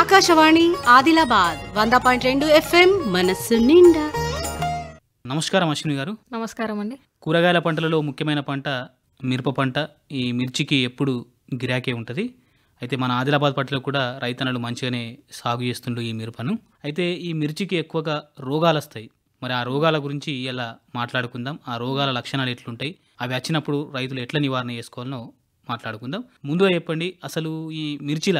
ఆకాశవాణి ఆదిలాబాద్ వంద పాయింట్ రెండు ఎఫ్ఎం మనస్సు నిండా నమస్కారం అశ్విని గారు నమస్కారం అండి కూరగాయల పంటలలో ముఖ్యమైన పంట మిరప పంట ఈ మిర్చికి ఎప్పుడు గిరాకే ఉంటుంది అయితే మన ఆదిలాబాద్ పట్ల కూడా రైతన్నలు మంచిగానే సాగు చేస్తుండ్రు ఈ మిరపను అయితే ఈ మిర్చికి ఎక్కువగా రోగాలు వస్తాయి మరి ఆ రోగాల గురించి ఇలా మాట్లాడుకుందాం ఆ రోగాల లక్షణాలు ఎట్లుంటాయి అవి వచ్చినప్పుడు రైతులు ఎట్లా నివారణ చేసుకోవాలనో మాట్లాడుకుందాం ముందుగా చెప్పండి అసలు ఈ మిర్చిల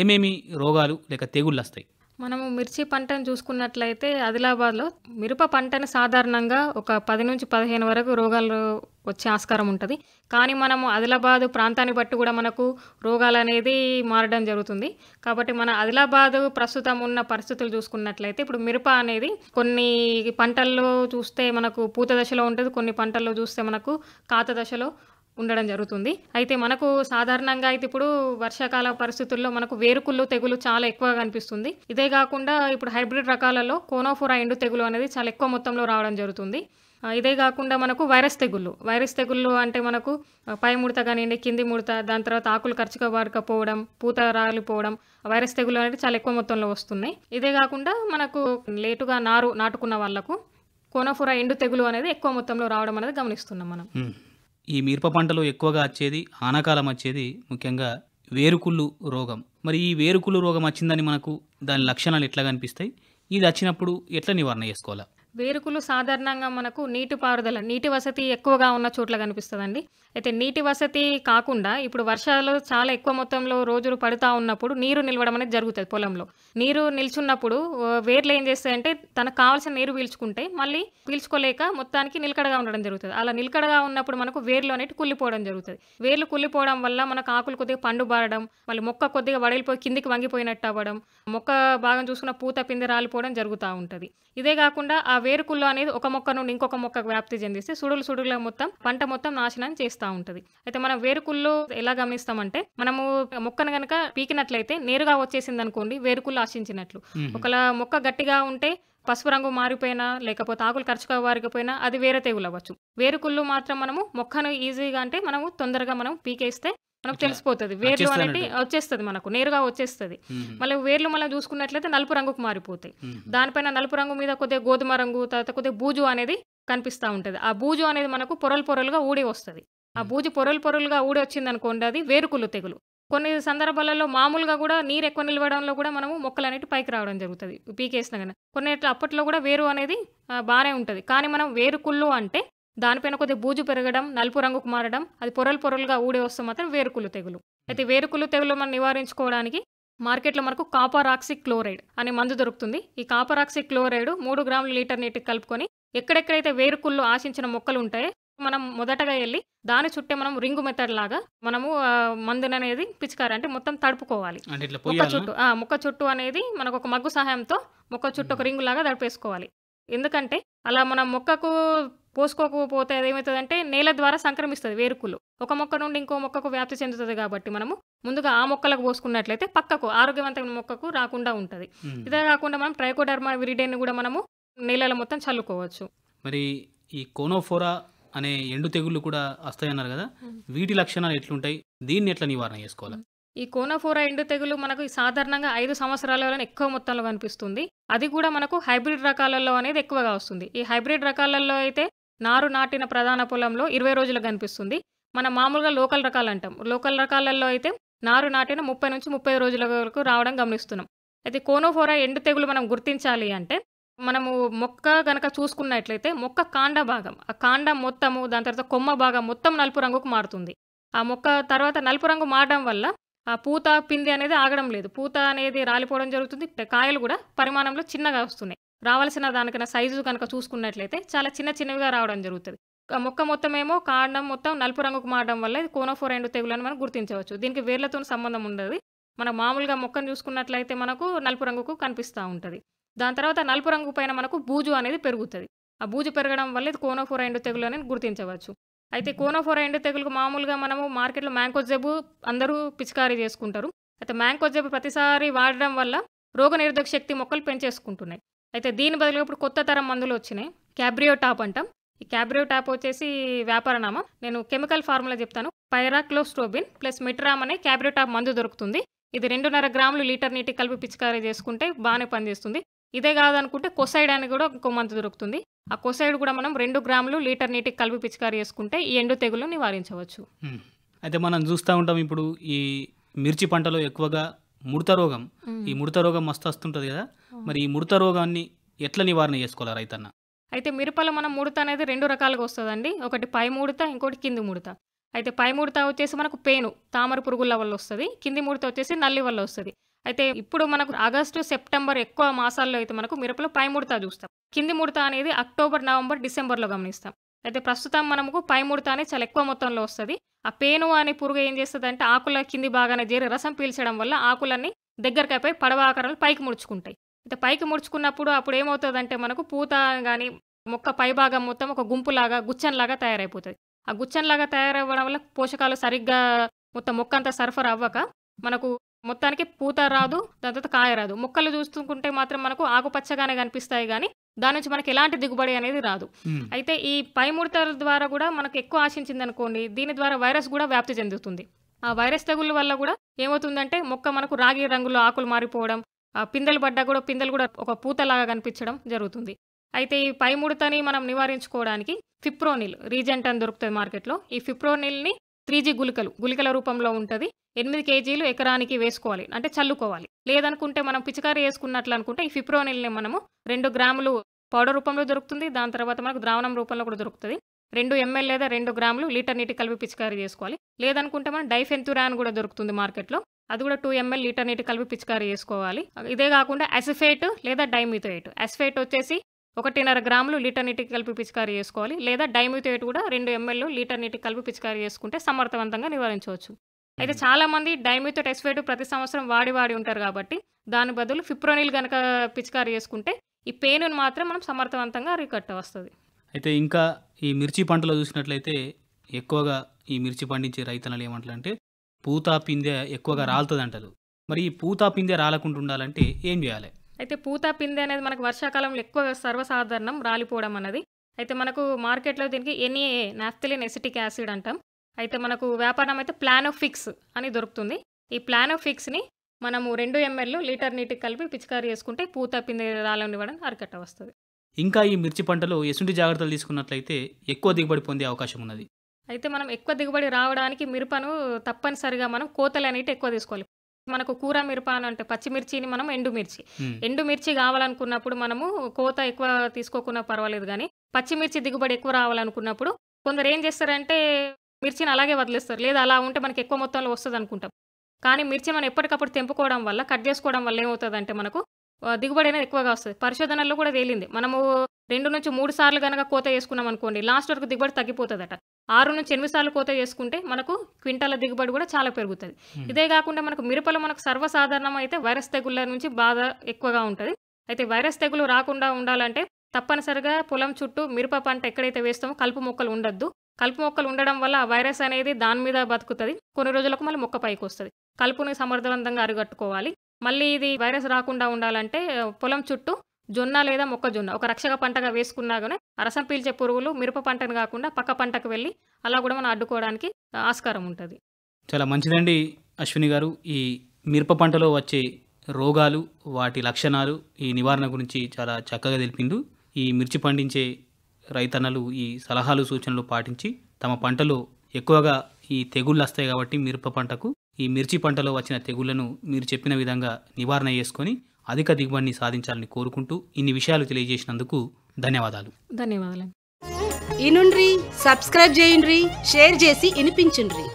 ఏమేమి రోగాలు లేక తెగుళ్ళు వస్తాయి మనము మిర్చి పంటను చూసుకున్నట్లయితే ఆదిలాబాద్లో మిరప పంటను సాధారణంగా ఒక పది నుంచి పదిహేను వరకు రోగాలు వచ్చే ఆస్కారం ఉంటుంది కానీ మనము ఆదిలాబాదు ప్రాంతాన్ని బట్టి కూడా మనకు రోగాలు అనేది మారడం జరుగుతుంది కాబట్టి మన ఆదిలాబాదు ప్రస్తుతం ఉన్న పరిస్థితులు చూసుకున్నట్లయితే ఇప్పుడు మిరప అనేది కొన్ని పంటల్లో చూస్తే మనకు పూత దశలో ఉంటుంది కొన్ని పంటల్లో చూస్తే మనకు కాత దశలో ఉండడం జరుగుతుంది అయితే మనకు సాధారణంగా అయితే ఇప్పుడు వర్షాకాల పరిస్థితుల్లో మనకు వేరుకుళ్ళు తెగులు చాలా ఎక్కువగా కనిపిస్తుంది ఇదే కాకుండా ఇప్పుడు హైబ్రిడ్ రకాలలో కోనోఫోరా ఎండు తెగులు అనేది చాలా ఎక్కువ మొత్తంలో రావడం జరుగుతుంది ఇదే కాకుండా మనకు వైరస్ తెగుళ్ళు వైరస్ తెగుళ్ళు అంటే మనకు పై ముడత కానివ్వండి కింది ముడత దాని తర్వాత ఆకులు ఖర్చుగా పడకపోవడం పూత రాలిపోవడం వైరస్ తెగులు అనేది చాలా ఎక్కువ మొత్తంలో వస్తున్నాయి ఇదే కాకుండా మనకు లేటుగా నారు నాటుకున్న వాళ్లకు కోనఫురా ఎండు తెగులు అనేది ఎక్కువ మొత్తంలో రావడం అనేది గమనిస్తున్నాం మనం ఈ మిరప పంటలో ఎక్కువగా వచ్చేది ఆనాకాలం వచ్చేది ముఖ్యంగా వేరుకుళ్ళు రోగం మరి ఈ వేరుకుళ్ళు రోగం వచ్చిందని మనకు దాని లక్షణాలు ఎట్లా కనిపిస్తాయి ఇది వచ్చినప్పుడు ఎట్లా నివారణ చేసుకోవాలా వేరుకులు సాధారణంగా మనకు నీటిపారుదల నీటి వసతి ఎక్కువగా ఉన్న చోట్ల కనిపిస్తుందండి అయితే నీటి వసతి కాకుండా ఇప్పుడు వర్షాలు చాలా ఎక్కువ మొత్తంలో రోజులు పడుతూ ఉన్నప్పుడు నీరు నిలవడం అనేది జరుగుతుంది పొలంలో నీరు నిల్చున్నప్పుడు వేర్లు ఏం చేస్తాయంటే తనకు కావాల్సిన నీరు పీల్చుకుంటే మళ్ళీ పీల్చుకోలేక మొత్తానికి నిలకడగా ఉండడం జరుగుతుంది అలా నిలకడగా ఉన్నప్పుడు మనకు వేర్లు అనేవి కుళ్ళిపోవడం జరుగుతుంది వేర్లు కుళ్ళిపోవడం వల్ల మనకు ఆకులు కొద్దిగా పండు బారడం మళ్ళీ మొక్క కొద్దిగా వడలిపోయి కిందికి వంగిపోయినట్టు అవ్వడం మొక్క భాగం చూసుకున్న పూత పిందె రాలిపోవడం జరుగుతూ ఉంటుంది ఇదే కాకుండా ఆ వేరుకుళ్ళు అనేది ఒక మొక్క నుండి ఇంకొక మొక్క వ్యాప్తి చెందిస్తే సుడులు సుడుల మొత్తం పంట మొత్తం నాశనం చేస్తూ ఉంటుంది అయితే మనం వేరుకుళ్ళు ఎలా గమనిస్తామంటే మనము మొక్కను గనక పీకినట్లయితే నేరుగా వచ్చేసింది అనుకోండి వేరుకుళ్ళు ఆశించినట్లు ఒకలా మొక్క గట్టిగా ఉంటే పసుపు రంగు మారిపోయినా లేకపోతే ఆకులు ఖర్చుగా వారిపోయినా అది వేరే తెగులు అవ్వచ్చు వేరుకుళ్ళు మాత్రం మనము మొక్కను ఈజీగా అంటే మనము తొందరగా మనం పీకేస్తే మనకు తెలిసిపోతుంది వేర్లు అనేది వచ్చేస్తుంది మనకు నేరుగా వచ్చేస్తుంది మళ్ళీ వేర్లు మనం చూసుకున్నట్లయితే నలుపు రంగుకు మారిపోతాయి దానిపైన నలుపు రంగు మీద కొద్దిగా గోధుమ రంగు తర్వాత కొద్దిగా బూజు అనేది కనిపిస్తూ ఉంటుంది ఆ బూజు అనేది మనకు పొరలు పొరలుగా ఊడి వస్తుంది ఆ బూజు పొరలు పొరలుగా ఊడి వచ్చింది అనుకోండి అది వేరుకులు తెగులు కొన్ని సందర్భాలలో మామూలుగా కూడా నీరు ఎక్కువ నిలవడంలో కూడా మనము మొక్కలు అనేవి పైకి రావడం జరుగుతుంది పీకేసిన కానీ కొన్ని అప్పట్లో కూడా వేరు అనేది బాగానే ఉంటుంది కానీ మనం వేరుకుళ్ళు అంటే దానిపైన కొద్దిగా బూజు పెరగడం నలుపు రంగుకు మారడం అది పొరలు పొరలుగా ఊడే వస్తే మాత్రం వేరుకులు తెగులు అయితే వేరుకులు తెగులు మనం నివారించుకోవడానికి మార్కెట్లో మనకు కాపరాక్సిక్ క్లోరైడ్ అనే మందు దొరుకుతుంది ఈ కాపరాక్సిక్ క్లోరైడ్ మూడు గ్రాముల లీటర్ నీటికి కలుపుకొని ఎక్కడెక్కడైతే వేరుకుళ్ళు ఆశించిన మొక్కలు ఉంటాయో మనం మొదటగా వెళ్ళి దాని చుట్టే మనం రింగు మెథడ్ లాగా మనము మందుని అనేది పిచికారి అంటే మొత్తం తడుపుకోవాలి మొక్క చుట్టూ మొక్క చుట్టూ అనేది మనకు ఒక మగ్గు సహాయంతో మొక్క చుట్టూ ఒక రింగు లాగా తడిపేసుకోవాలి ఎందుకంటే అలా మనం మొక్కకు పోసుకోకపోతే ఏమవుతుందంటే నేల ద్వారా సంక్రమిస్తుంది వేరుకులు ఒక మొక్క నుండి ఇంకో మొక్కకు వ్యాప్తి చెందుతుంది కాబట్టి మనము ముందుగా ఆ మొక్కలకు పోసుకున్నట్లయితే పక్కకు ఆరోగ్యవంతమైన మొక్కకు రాకుండా ఉంటుంది ఇదే కాకుండా మనం ట్రైకోడర్మా విరిడేన్ కూడా మనము నీళ్ళ మొత్తం చల్లుకోవచ్చు మరి ఈ కోనోఫోరా అనే ఎండు తెగుళ్ళు కూడా వస్తాయన్నారు కదా వీటి లక్షణాలు ఎట్లుంటాయి దీన్ని ఎట్లా నివారణ చేసుకోవాలి ఈ కోనోఫోరా ఎండు తెగులు మనకు సాధారణంగా ఐదు సంవత్సరాలలో ఎక్కువ మొత్తంలో కనిపిస్తుంది అది కూడా మనకు హైబ్రిడ్ రకాలలో అనేది ఎక్కువగా వస్తుంది ఈ హైబ్రిడ్ రకాలలో అయితే నారు నాటిన ప్రధాన పొలంలో ఇరవై రోజులు కనిపిస్తుంది మనం మామూలుగా లోకల్ రకాలు అంటాం లోకల్ రకాలలో అయితే నారు నాటిన ముప్పై నుంచి ముప్పై రోజుల వరకు రావడం గమనిస్తున్నాం అయితే కోనోఫోరా ఎండు తెగులు మనం గుర్తించాలి అంటే మనము మొక్క కనుక చూసుకున్నట్లయితే మొక్క కాండ భాగం ఆ కాండ మొత్తము దాని తర్వాత కొమ్మ భాగం మొత్తం నలుపు రంగుకు మారుతుంది ఆ మొక్క తర్వాత నలుపు రంగు మారడం వల్ల ఆ పూత పిండి అనేది ఆగడం లేదు పూత అనేది రాలిపోవడం జరుగుతుంది కాయలు కూడా పరిమాణంలో చిన్నగా వస్తున్నాయి రావాల్సిన దానికన్నా సైజు కనుక చూసుకున్నట్లయితే చాలా చిన్న చిన్నవిగా రావడం జరుగుతుంది మొక్క మొత్తం ఏమో కాండం మొత్తం నలుపు రంగుకు మారడం వల్ల ఇది ఎండు తెగులని మనం గుర్తించవచ్చు దీనికి వేర్లతో సంబంధం ఉండదు మనం మామూలుగా మొక్కను చూసుకున్నట్లయితే మనకు నలుపు రంగుకు కనిపిస్తూ ఉంటుంది దాని తర్వాత నలుపు రంగు పైన మనకు బూజు అనేది పెరుగుతుంది ఆ బూజు పెరగడం వల్ల ఇది ఎండు తెగులు అనేది గుర్తించవచ్చు అయితే ఎండు తెగులకు మామూలుగా మనము మార్కెట్లో మ్యాంకో అందరూ పిచికారీ చేసుకుంటారు అయితే మ్యాంకో ప్రతిసారి వాడడం వల్ల రోగనిరోధక శక్తి మొక్కలు పెంచేసుకుంటున్నాయి అయితే దీని బదులుగా ఇప్పుడు కొత్త తరం మందులు వచ్చినాయి క్యాబ్రియో టాప్ అంటాం ఈ క్యాబ్రియో టాప్ వచ్చేసి వ్యాపార నామం నేను కెమికల్ ఫార్ములా చెప్తాను పైరాక్లోస్ట్రోబిన్ ప్లస్ మిట్రామ్ అనే క్యాబ్రియో టాప్ మందు దొరుకుతుంది ఇది రెండున్నర గ్రాములు లీటర్ నీటి కలిపి పిచికారీ చేసుకుంటే బాగానే పనిచేస్తుంది ఇదే కాదనుకుంటే కొసైడ్ అని కూడా ఇంకో మందు దొరుకుతుంది ఆ కొసైడ్ కూడా మనం రెండు గ్రాములు లీటర్ నీటికి కలిపి పిచికారీ చేసుకుంటే ఈ ఎండు తెగులు నివారించవచ్చు అయితే మనం చూస్తూ ఉంటాం ఇప్పుడు ఈ మిర్చి పంటలో ఎక్కువగా ముడత రోగం ఈ ముడత రోగం మస్తు వస్తుంటుంది కదా మరి ఈ ముడత రోగాన్ని ఎట్లా నివారణ చేసుకోవాలి రైతన్న అయితే మిరపలో మనం ముడత అనేది రెండు రకాలుగా వస్తుందండి ఒకటి పై ముడత ఇంకోటి కింది ముడత అయితే పై ముడత వచ్చేసి మనకు పేను తామర పురుగుల వల్ల వస్తుంది కింది ముడత వచ్చేసి నల్లి వల్ల వస్తుంది అయితే ఇప్పుడు మనకు ఆగస్టు సెప్టెంబర్ ఎక్కువ మాసాల్లో అయితే మనకు మిరపలో పై ముడత చూస్తాం కింది ముడత అనేది అక్టోబర్ నవంబర్ డిసెంబర్లో గమనిస్తాం అయితే ప్రస్తుతం మనకు పైముడత అనేది చాలా ఎక్కువ మొత్తంలో వస్తుంది ఆ పేను అనే పురుగు ఏం చేస్తుందంటే ఆకుల కింది బాగానే జరి రసం పీల్చడం వల్ల ఆకులన్నీ దగ్గరికి పై పడవ ఆకారాలు పైకి ముడుచుకుంటాయి అయితే పైకి ముడుచుకున్నప్పుడు అప్పుడు ఏమవుతుందంటే మనకు పూత కానీ మొక్క పైభాగం మొత్తం ఒక గుంపులాగా గుచ్చంలాగా తయారైపోతుంది ఆ గుచ్చంలాగా తయారవ్వడం వల్ల పోషకాలు సరిగ్గా మొత్తం మొక్క అంతా సరఫరా అవ్వక మనకు మొత్తానికి పూత రాదు దాని తర్వాత కాయ రాదు మొక్కలు చూసుకుంటే మాత్రం మనకు ఆకుపచ్చగానే కనిపిస్తాయి కానీ దాని నుంచి మనకి ఎలాంటి దిగుబడి అనేది రాదు అయితే ఈ పై ముడతల ద్వారా కూడా మనకు ఎక్కువ ఆశించింది అనుకోండి దీని ద్వారా వైరస్ కూడా వ్యాప్తి చెందుతుంది ఆ వైరస్ తెగుళ్ళ వల్ల కూడా ఏమవుతుందంటే మొక్క మనకు రాగి రంగులో ఆకులు మారిపోవడం పిందెలు పడ్డా కూడా పిందెలు కూడా ఒక పూతలాగా కనిపించడం జరుగుతుంది అయితే ఈ పై ముడతని మనం నివారించుకోవడానికి ఫిప్రోనిల్ రీజెంట్ అని దొరుకుతుంది మార్కెట్లో ఈ ఫిప్రోనిల్ని త్రీ జీ గులికలు గులికల రూపంలో ఉంటుంది ఎనిమిది కేజీలు ఎకరానికి వేసుకోవాలి అంటే చల్లుకోవాలి లేదనుకుంటే మనం పిచికారి వేసుకున్నట్లు అనుకుంటే ఈ ఫిప్రోనిల్ని మనము రెండు గ్రాములు పౌడర్ రూపంలో దొరుకుతుంది దాని తర్వాత మనకు ద్రావణం రూపంలో కూడా దొరుకుతుంది రెండు ఎంఎల్ లేదా రెండు గ్రాములు లీటర్ నీటి కలిపి పిచికారీ చేసుకోవాలి లేదనుకుంటే మనం డైఫెన్తురాన్ కూడా దొరుకుతుంది మార్కెట్లో అది కూడా టూ ఎంఎల్ లీటర్ నీటి కలిపి పిచికారీ చేసుకోవాలి ఇదే కాకుండా అసిఫేట్ లేదా డైమిథోయేట్ అసిఫేట్ వచ్చేసి ఒకటిన్నర గ్రాములు లీటర్ నీటికి కలిపి పిచికారీ చేసుకోవాలి లేదా డైమిథోయేట్ కూడా రెండు ఎంఎల్ లీటర్ నీటికి కలిపి పిచికారీ చేసుకుంటే సమర్థవంతంగా నివారించవచ్చు అయితే చాలామంది డైమిథోట్ ఎస్ఫేట్ ప్రతి సంవత్సరం వాడి వాడి ఉంటారు కాబట్టి దాని బదులు ఫిప్రోనిల్ కనుక పిచికారీ చేసుకుంటే ఈ పేనుని మాత్రం మనం సమర్థవంతంగా అరికట్ట వస్తుంది అయితే ఇంకా ఈ మిర్చి పంటలో చూసినట్లయితే ఎక్కువగా ఈ మిర్చి పండించే రైతన్నలు ఏమంటారంటే పూతా పిందె ఎక్కువగా రాలుతుంది అంటారు మరి ఈ పూతా పిందె రాలకుండా ఉండాలంటే ఏం చేయాలి అయితే పూతా పిందె అనేది మనకు వర్షాకాలంలో ఎక్కువ సర్వసాధారణం రాలిపోవడం అన్నది అయితే మనకు మార్కెట్లో దీనికి ఎన్ఏఏ నాఫ్తలిన్ ఎసిటిక్ యాసిడ్ అంటాం అయితే మనకు వ్యాపారం అయితే ప్లానోఫిక్స్ అని దొరుకుతుంది ఈ ప్లానోఫిక్స్ని మనము రెండు ఎంఎల్లు లీటర్ నీటికి కలిపి పిచికారీ చేసుకుంటే పూత రాలని ఇవ్వడానికి అరికట్ట వస్తుంది ఇంకా ఈ మిర్చి పంటలో ఎసుంటి జాగ్రత్తలు తీసుకున్నట్లయితే ఎక్కువ దిగుబడి పొందే అవకాశం ఉన్నది అయితే మనం ఎక్కువ దిగుబడి రావడానికి మిరపను తప్పనిసరిగా మనం కోతలు అనేవి ఎక్కువ తీసుకోవాలి మనకు కూర మిరప అని అంటే పచ్చిమిర్చిని మనం ఎండుమిర్చి ఎండుమిర్చి కావాలనుకున్నప్పుడు మనము కోత ఎక్కువ తీసుకోకుండా పర్వాలేదు కానీ పచ్చిమిర్చి దిగుబడి ఎక్కువ రావాలనుకున్నప్పుడు కొందరు ఏం చేస్తారంటే మిర్చిని అలాగే వదిలేస్తారు లేదా అలా ఉంటే మనకి ఎక్కువ మొత్తంలో వస్తుంది అనుకుంటాం కానీ మిర్చి మనం ఎప్పటికప్పుడు తెంపుకోవడం వల్ల కట్ చేసుకోవడం వల్ల ఏమవుతుందంటే మనకు దిగుబడి అనేది ఎక్కువగా వస్తుంది పరిశోధనల్లో కూడా తేలింది మనము రెండు నుంచి మూడు సార్లు కనుక కోత చేసుకున్నాం అనుకోండి లాస్ట్ వరకు దిగుబడి తగ్గిపోతుందట ఆరు నుంచి ఎనిమిది సార్లు కోత చేసుకుంటే మనకు క్వింటాల దిగుబడి కూడా చాలా పెరుగుతుంది ఇదే కాకుండా మనకు మిరపలు మనకు సర్వసాధారణం అయితే వైరస్ తెగుళ్ళ నుంచి బాధ ఎక్కువగా ఉంటుంది అయితే వైరస్ తెగులు రాకుండా ఉండాలంటే తప్పనిసరిగా పొలం చుట్టూ మిరప పంట ఎక్కడైతే వేస్తామో కలుపు మొక్కలు ఉండద్దు కలుపు మొక్కలు ఉండడం వల్ల ఆ వైరస్ అనేది దాని మీద బతుకుతుంది కొన్ని రోజులకు మళ్ళీ మొక్క పైకి వస్తుంది కలుపుని సమర్థవంతంగా అరిగట్టుకోవాలి మళ్ళీ ఇది వైరస్ రాకుండా ఉండాలంటే పొలం చుట్టూ జొన్న లేదా మొక్కజొన్న ఒక రక్షక పంటగా వేసుకున్నాగానే రసం పీల్చే పురుగులు మిరప పంటను కాకుండా పక్క పంటకు వెళ్ళి అలా కూడా మనం అడ్డుకోవడానికి ఆస్కారం ఉంటుంది చాలా మంచిదండి అశ్విని గారు ఈ మిరప పంటలో వచ్చే రోగాలు వాటి లక్షణాలు ఈ నివారణ గురించి చాలా చక్కగా తెలిపిండు ఈ మిర్చి పండించే రైతన్నలు ఈ సలహాలు సూచనలు పాటించి తమ పంటలో ఎక్కువగా ఈ తెగుళ్ళు వస్తాయి కాబట్టి మిరప పంటకు ఈ మిర్చి పంటలో వచ్చిన తెగుళ్లను మీరు చెప్పిన విధంగా నివారణ చేసుకొని అధిక దిగుబడిని సాధించాలని కోరుకుంటూ ఇన్ని విషయాలు తెలియజేసినందుకు ధన్యవాదాలు ధన్యవాదాలు ఇనుండ్రి సబ్స్క్రైబ్ చేయండి షేర్ చేసి వినిపించండి